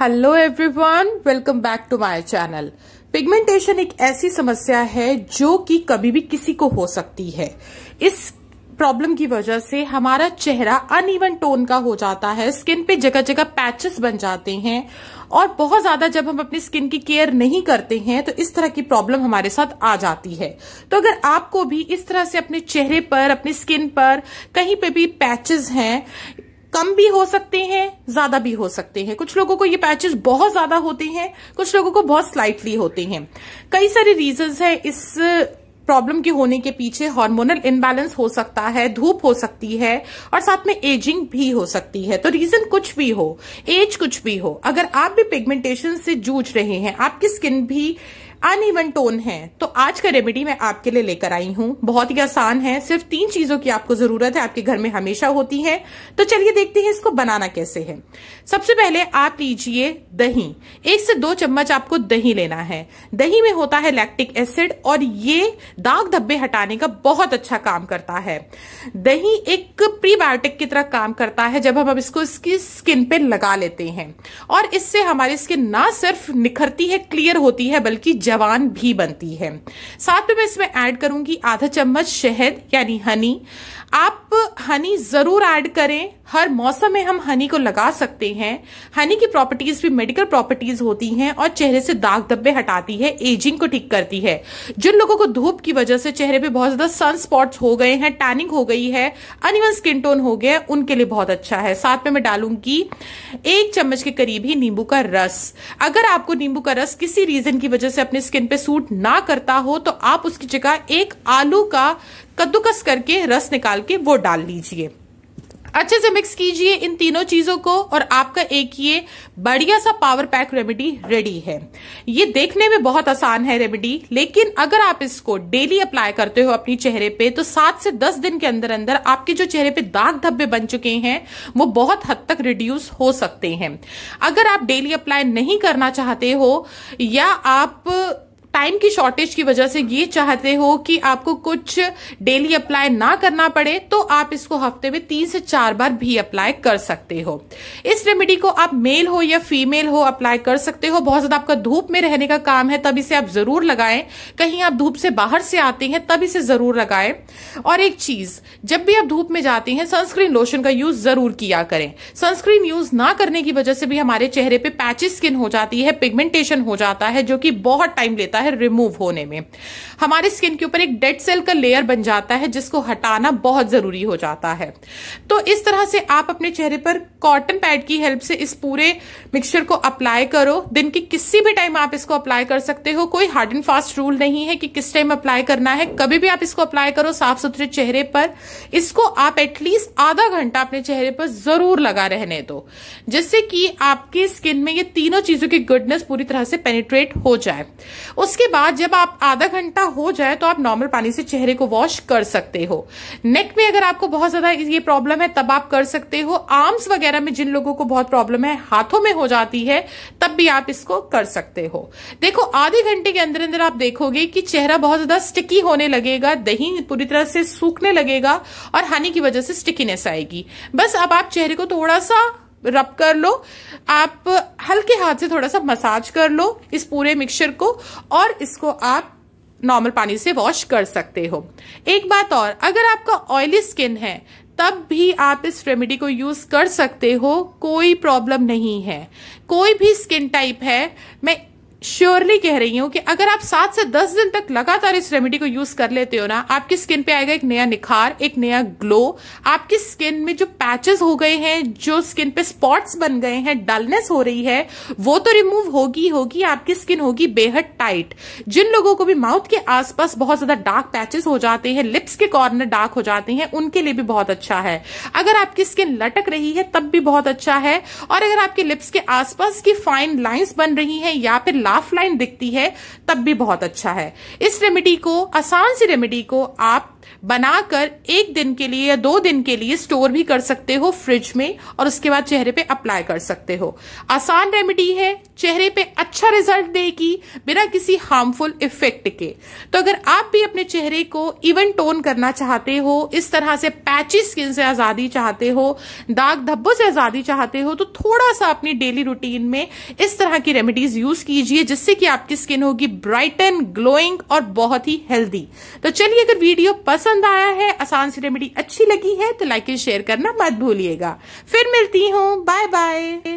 hello everyone welcome back to my channel pigmentation एक ऐसी समस्या है जो कि कभी भी किसी को हो सकती है इस प्रॉब्लम की वजह से हमारा चेहरा अनइवन टोन का हो जाता है स्किन पे जगह जगह पैचेस बन जाते हैं और बहुत ज्यादा जब हम अपनी स्किन की केयर नहीं करते हैं तो इस तरह की प्रॉब्लम हमारे साथ आ जाती है तो अगर आपको भी इस तरह से अपने चेहरे पर अपनी स्किन पर कहीं पे भी पैचेस हैं कम भी हो सकते हैं ज्यादा भी हो सकते हैं कुछ लोगों को ये पैचेस बहुत ज्यादा होते हैं कुछ लोगों को बहुत स्लाइटली होते हैं कई सारे रीजंस हैं इस प्रॉब्लम के होने के पीछे हार्मोनल इंबैलेंस हो सकता है धूप हो सकती है और साथ में एजिंग भी हो सकती है तो रीजन कुछ भी हो एज कुछ भी हो अगर आप भी पिगमेंटेशन से जूझ रहे हैं आपकी स्किन भी अनइवन टोन है तो आज का रेमेडी मैं आपके लिए लेकर आई हूँ बहुत ही आसान है सिर्फ तीन चीजों की आपको जरूरत है आपके घर में हमेशा होती है तो चलिए देखते हैं इसको बनाना कैसे है सबसे पहले आप लीजिए दही एक से दो चम्मच आपको दही लेना है दही में होता है लैक्टिक एसिड और ये दाग धब्बे हटाने का बहुत अच्छा काम करता है दही एक प्रीबायोटिक की तरह काम करता है जब हम इसको इसकी स्किन पे लगा लेते हैं और इससे हमारी स्किन ना सिर्फ निखरती है क्लियर होती है बल्कि जवान भी बनती है साथ में मैं इसमें ऐड करूंगी आधा चम्मच शहद यानी हनी आप हनी ज़रूर ऐड करें हर मौसम में हम हनी को लगा सकते हैं हनी की प्रॉपर्टीज़ भी मेडिकल प्रॉपर्टीज़ होती हैं और चेहरे से दाग धब्बे हटाती है एजिंग को ठीक करती है जिन लोगों को धूप की वजह से चेहरे पे बहुत ज़्यादा सन स्पॉट्स हो गए हैं टैनिंग हो गई है अनिवन स्किन टोन हो गया उनके लिए बहुत अच्छा है साथ में मैं डालूंगी एक चम्मच के करीब ही नींबू का रस अगर आपको नींबू का रस किसी रीज़न की वजह से अपने स्किन पे सूट ना करता हो तो आप उसकी जगह एक आलू का कद्दूकस करके रस निकाल के वो डाल लीजिए अच्छे से मिक्स कीजिए इन तीनों चीजों को और आपका एक ये बढ़िया सा पावर पैक रेमेडी रेडी है ये देखने में बहुत आसान है रेमेडी लेकिन अगर आप इसको डेली अप्लाई करते हो अपने चेहरे पे तो सात से दस दिन के अंदर अंदर आपके जो चेहरे पे दाग धब्बे बन चुके हैं वो बहुत हद तक रिड्यूस हो सकते हैं अगर आप डेली अप्लाई नहीं करना चाहते हो या आप टाइम की शॉर्टेज की वजह से ये चाहते हो कि आपको कुछ डेली अप्लाई ना करना पड़े तो आप इसको हफ्ते में तीन से चार बार भी अप्लाई कर सकते हो इस रेमेडी को आप मेल हो या फीमेल हो अप्लाई कर सकते हो बहुत ज्यादा आपका धूप में रहने का काम है तब इसे आप जरूर लगाएं कहीं आप धूप से बाहर से आते हैं तब इसे जरूर लगाएं और एक चीज जब भी आप धूप में जाते हैं सनस्क्रीन लोशन का यूज जरूर किया करें सनस्क्रीन यूज ना करने की वजह से भी हमारे चेहरे पे पैचेस स्किन हो जाती है पिगमेंटेशन हो जाता है जो कि बहुत टाइम लेता है है रिमूव होने में हमारे स्किन के ऊपर एक डेड सेल का लेयर बन जाता है जिसको हटाना बहुत ज़रूरी हो जाता है तो इस तरह से आप अपने चेहरे पर कॉटन पैड की हेल्प से इस पूरे मिक्सचर को अप्लाई करो दिन के किसी भी टाइम आप इसको अप्लाई कर सकते हो कोई हार्ड एंड फास्ट रूल नहीं है कि किस टाइम अप्लाई करना है कभी भी आप इसको अप्लाई करो साफ सुथरे चेहरे पर इसको आप एटलीस्ट आधा घंटा अपने चेहरे पर जरूर लगा रहने दो जिससे कि आपकी स्किन में ये तीनों चीजों की गुडनेस पूरी तरह से पेनिट्रेट हो जाए उस उसके बाद जब आप आधा घंटा हो जाए तो आप नॉर्मल पानी से चेहरे को वॉश कर सकते हो नेक में अगर आपको बहुत ज्यादा ये प्रॉब्लम है तब आप कर सकते हो आर्म्स वगैरह में जिन लोगों को बहुत प्रॉब्लम है हाथों में हो जाती है तब भी आप इसको कर सकते हो देखो आधे घंटे के अंदर अंदर आप देखोगे कि चेहरा बहुत ज्यादा स्टिकी होने लगेगा दही पूरी तरह से सूखने लगेगा और हानि की वजह से स्टिकीनेस आएगी बस अब आप चेहरे को थोड़ा सा रब कर लो आप हल्के हाथ से थोड़ा सा मसाज कर लो इस पूरे मिक्सचर को और इसको आप नॉर्मल पानी से वॉश कर सकते हो एक बात और अगर आपका ऑयली स्किन है तब भी आप इस रेमेडी को यूज कर सकते हो कोई प्रॉब्लम नहीं है कोई भी स्किन टाइप है मैं श्योरली कह रही हूँ कि अगर आप सात से दस दिन तक लगातार इस रेमेडी को यूज कर लेते हो ना आपकी स्किन पे आएगा एक नया निखार एक नया ग्लो आपकी स्किन में जो पैचेस हो गए हैं जो स्किन पे स्पॉट्स बन गए हैं डलनेस हो रही है वो तो रिमूव होगी होगी आपकी स्किन होगी बेहद टाइट जिन लोगों को भी माउथ के आसपास बहुत ज्यादा डार्क पैचेस हो जाते हैं लिप्स के कॉर्नर डार्क हो जाते हैं उनके लिए भी बहुत अच्छा है अगर आपकी स्किन लटक रही है तब भी बहुत अच्छा है और अगर आपके लिप्स के आसपास की फाइन लाइन्स बन रही है या फिर लाफ लाइन दिखती है तब भी बहुत अच्छा है इस रेमेडी को आसान सी रेमेडी को आप बनाकर एक दिन के लिए या दो दिन के लिए स्टोर भी कर सकते हो फ्रिज में और उसके बाद चेहरे पे अप्लाई कर सकते हो आसान रेमेडी है चेहरे पे अच्छा रिजल्ट देगी बिना किसी हार्मफुल इफेक्ट के तो अगर आप भी अपने चेहरे को इवन टोन करना चाहते हो इस तरह से पैची स्किन से आजादी चाहते हो दाग धब्बों से आजादी चाहते हो तो थोड़ा सा अपनी डेली रूटीन में इस तरह की रेमेडीज यूज कीजिए जिससे कि आपकी स्किन होगी ब्राइटन ग्लोइंग और बहुत ही हेल्दी तो चलिए अगर वीडियो पस पसंद आया है आसान सी रेमेडी अच्छी लगी है तो लाइक एंड शेयर करना मत भूलिएगा फिर मिलती हूँ बाय बाय